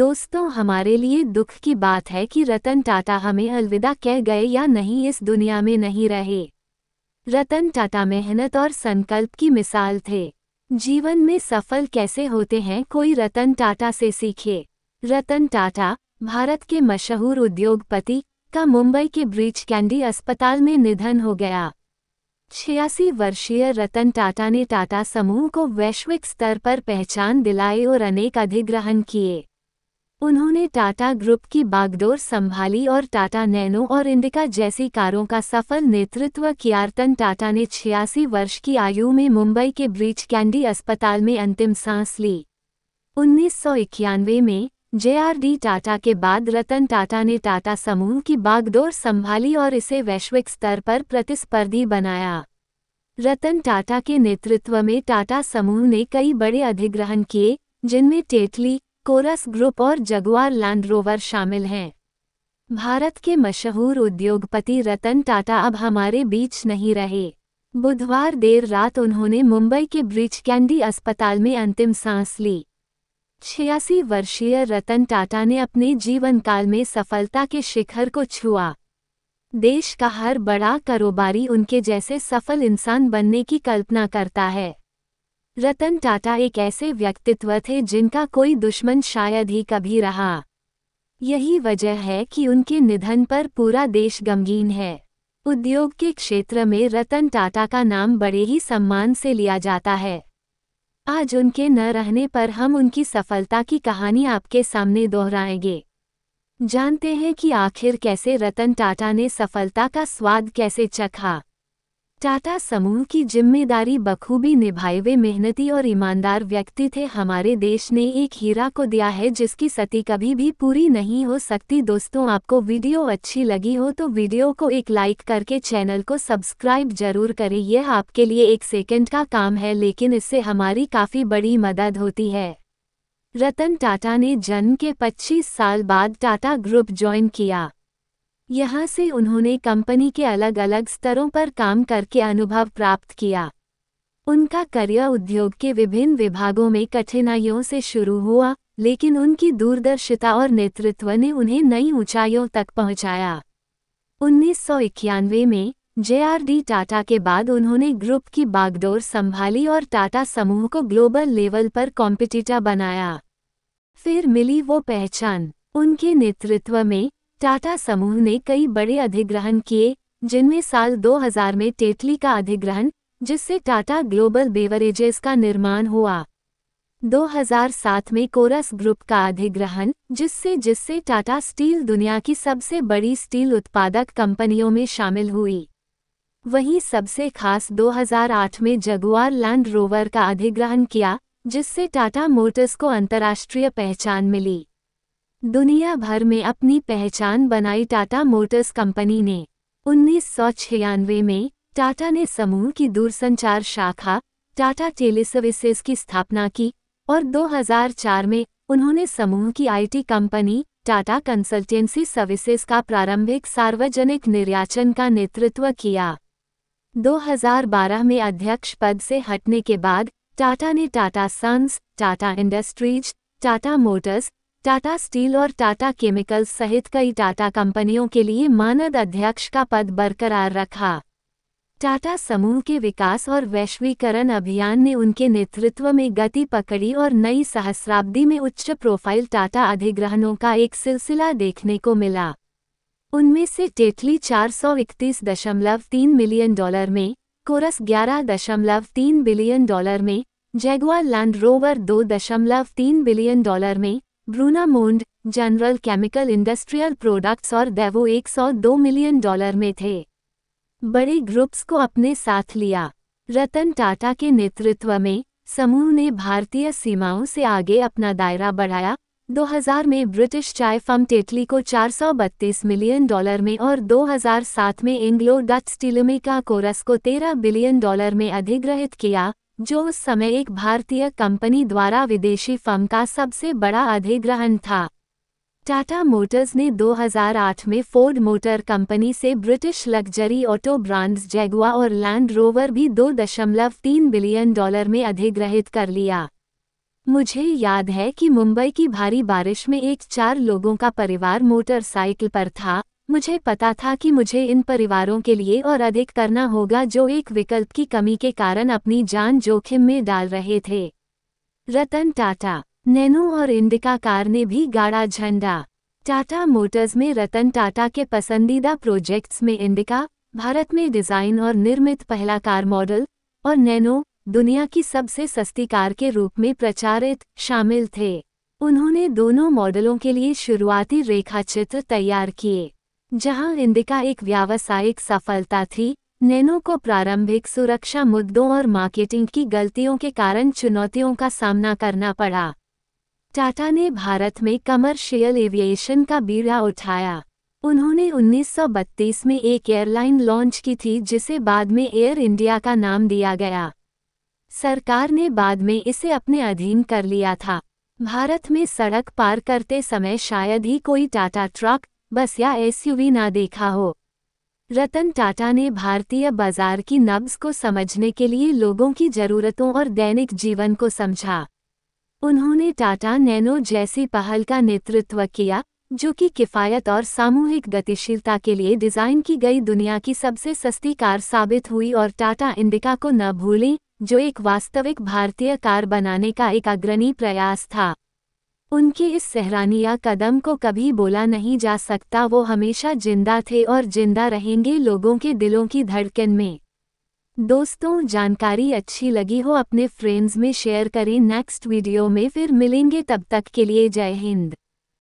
दोस्तों हमारे लिए दुख की बात है कि रतन टाटा हमें अलविदा कह गए या नहीं इस दुनिया में नहीं रहे रतन टाटा मेहनत और संकल्प की मिसाल थे जीवन में सफल कैसे होते हैं कोई रतन टाटा से सीखे रतन टाटा भारत के मशहूर उद्योगपति का मुंबई के ब्रीच कैंडी अस्पताल में निधन हो गया छियासी वर्षीय रतन टाटा ने टाटा समूह को वैश्विक स्तर पर पहचान दिलाई और अनेक अधिग्रहण किए उन्होंने टाटा ग्रुप की बागडोर संभाली और टाटा नैनो और इंडिका जैसी कारों का सफल नेतृत्व किया रतन टाटा ने छियासी वर्ष की आयु में मुंबई के ब्रीच कैंडी अस्पताल में अंतिम सांस ली उन्नीस में जेआरडी टाटा के बाद रतन टाटा ने टाटा समूह की बागडोर संभाली और इसे वैश्विक स्तर पर प्रतिस्पर्धी बनाया रतन टाटा के नेतृत्व में टाटा समूह ने कई बड़े अधिग्रहण किए जिनमें टेटली कोरस ग्रुप और जगुआर लैंड रोवर शामिल हैं भारत के मशहूर उद्योगपति रतन टाटा अब हमारे बीच नहीं रहे बुधवार देर रात उन्होंने मुंबई के ब्रिज कैंडी अस्पताल में अंतिम सांस ली छियासी वर्षीय रतन टाटा ने अपने जीवनकाल में सफलता के शिखर को छुआ देश का हर बड़ा कारोबारी उनके जैसे सफल इंसान बनने की कल्पना करता है रतन टाटा एक ऐसे व्यक्तित्व थे जिनका कोई दुश्मन शायद ही कभी रहा यही वजह है कि उनके निधन पर पूरा देश गमगीन है उद्योग के क्षेत्र में रतन टाटा का नाम बड़े ही सम्मान से लिया जाता है आज उनके न रहने पर हम उनकी सफलता की कहानी आपके सामने दोहराएंगे जानते हैं कि आखिर कैसे रतन टाटा ने सफलता का स्वाद कैसे चखा टाटा समूह की जिम्मेदारी बखूबी निभाए हुए मेहनती और ईमानदार व्यक्ति थे हमारे देश ने एक हीरा को दिया है जिसकी सती कभी भी पूरी नहीं हो सकती दोस्तों आपको वीडियो अच्छी लगी हो तो वीडियो को एक लाइक करके चैनल को सब्सक्राइब जरूर करें यह आपके लिए एक सेकंड का काम है लेकिन इससे हमारी काफ़ी बड़ी मदद होती है रतन टाटा ने जन्म के पच्चीस साल बाद टाटा ग्रुप ज्वाइन किया यहाँ से उन्होंने कंपनी के अलग अलग स्तरों पर काम करके अनुभव प्राप्त किया उनका करियर उद्योग के विभिन्न विभागों में कठिनाइयों से शुरू हुआ लेकिन उनकी दूरदर्शिता और नेतृत्व ने उन्हें नई ऊंचाइयों तक पहुंचाया उन्नीस में जेआरडी टाटा के बाद उन्होंने ग्रुप की बागडोर संभाली और टाटा समूह को ग्लोबल लेवल पर कॉम्पिटिटर बनाया फिर मिली वो पहचान उनके नेतृत्व में टाटा समूह ने कई बड़े अधिग्रहण किए जिनमें साल 2000 में टेटली का अधिग्रहण जिससे टाटा ग्लोबल बेवरेजेस का निर्माण हुआ 2007 में कोरस ग्रुप का अधिग्रहण जिससे जिससे टाटा स्टील दुनिया की सबसे बड़ी स्टील उत्पादक कंपनियों में शामिल हुई वहीं सबसे खास 2008 में जगुआर लैंड रोवर का अधिग्रहण किया जिससे टाटा मोटर्स को अंतर्राष्ट्रीय पहचान मिली दुनिया भर में अपनी पहचान बनाई टाटा मोटर्स कंपनी ने उन्नीस में टाटा ने समूह की दूरसंचार शाखा टाटा टेलीसर्विसेज की स्थापना की और 2004 में उन्होंने समूह की IT company Tata Consultancy Services का प्रारंभिक सार्वजनिक निर्याचन का नेतृत्व किया 2012 में अध्यक्ष पद से हटने के बाद टाटा ने Tata Sons Tata Industries Tata Motors Tata Steel और टाटा केमिकल्स सहित कई टाटा कंपनियों के लिए मानद अध्यक्ष का पद बरकरार रखा टाटा समूह के विकास और वैश्वीकरण अभियान ने उनके नेतृत्व में गति पकड़ी और नई सहस्राब्दी में उच्च प्रोफाइल टाटा अधिग्रहणों का एक सिलसिला देखने को मिला उनमें से टेटली चार मिलियन डॉलर में कोरस 11.3 बिलियन डॉलर में Jaguar Land Rover 2.3 billion dollar में ब्रूना जनरल केमिकल इंडस्ट्रियल प्रोडक्ट्स और देवो 102 मिलियन डॉलर में थे बड़े ग्रुप्स को अपने साथ लिया रतन टाटा के नेतृत्व में समूह ने भारतीय सीमाओं से आगे अपना दायरा बढ़ाया 2000 में ब्रिटिश चाय फर्म टेटली को 432 मिलियन डॉलर में और 2007 में एंग्लो डच स्टीलमिका कोरस को 13 बिलियन डॉलर में अधिग्रहित किया जो उस समय एक भारतीय कंपनी द्वारा विदेशी फर्म का सबसे बड़ा अधिग्रहण था टाटा मोटर्स ने 2008 में फोर्ड मोटर कंपनी से British luxury auto brands Jaguar और लैंड रोवर भी 2.3 बिलियन डॉलर में अधिग्रहित कर लिया मुझे याद है कि मुंबई की भारी बारिश में एक चार लोगों का परिवार मोटरसाइकिल पर था मुझे पता था कि मुझे इन परिवारों के लिए और अधिक करना होगा जो एक विकल्प की कमी के कारण अपनी जान जोखिम में डाल रहे थे रतन टाटा नैनो और इंडिका कार ने भी गाड़ा झंडा टाटा मोटर्स में रतन टाटा के पसंदीदा प्रोजेक्ट्स में इंडिका भारत में डिज़ाइन और निर्मित पहला कार मॉडल और नैनो दुनिया की सबसे सस्ती कार के रूप में प्रचारित शामिल थे उन्होंने दोनों मॉडलों के लिए शुरुआती रेखाचित्र तैयार किए जहां इंदिका एक व्यावसायिक सफलता थी नैनो को प्रारंभिक सुरक्षा मुद्दों और मार्केटिंग की गलतियों के कारण चुनौतियों का सामना करना पड़ा टाटा ने भारत में कमर्शियल एविएशन का बीड़ा उठाया उन्होंने 1932 में एक एयरलाइन लॉन्च की थी जिसे बाद में एयर इंडिया का नाम दिया गया सरकार ने बाद में इसे अपने अधीन कर लिया था भारत में सड़क पार करते समय शायद ही कोई टाटा ट्रक बस या एसयूवी ना देखा हो रतन टाटा ने भारतीय बाजार की नब्ज को समझने के लिए लोगों की जरूरतों और दैनिक जीवन को समझा उन्होंने टाटा नैनो जैसी पहल का नेतृत्व किया जो कि किफ़ायत और सामूहिक गतिशीलता के लिए डिज़ाइन की गई दुनिया की सबसे सस्ती कार साबित हुई और टाटा इंडिका को न भूलें जो एक वास्तविक भारतीय कार बनाने का एक अग्रणी प्रयास था उनकी इस सहरानिया कदम को कभी बोला नहीं जा सकता वो हमेशा जिंदा थे और जिंदा रहेंगे लोगों के दिलों की धड़कन में दोस्तों जानकारी अच्छी लगी हो अपने फ्रेंड्स में शेयर करें नेक्स्ट वीडियो में फिर मिलेंगे तब तक के लिए जय हिंद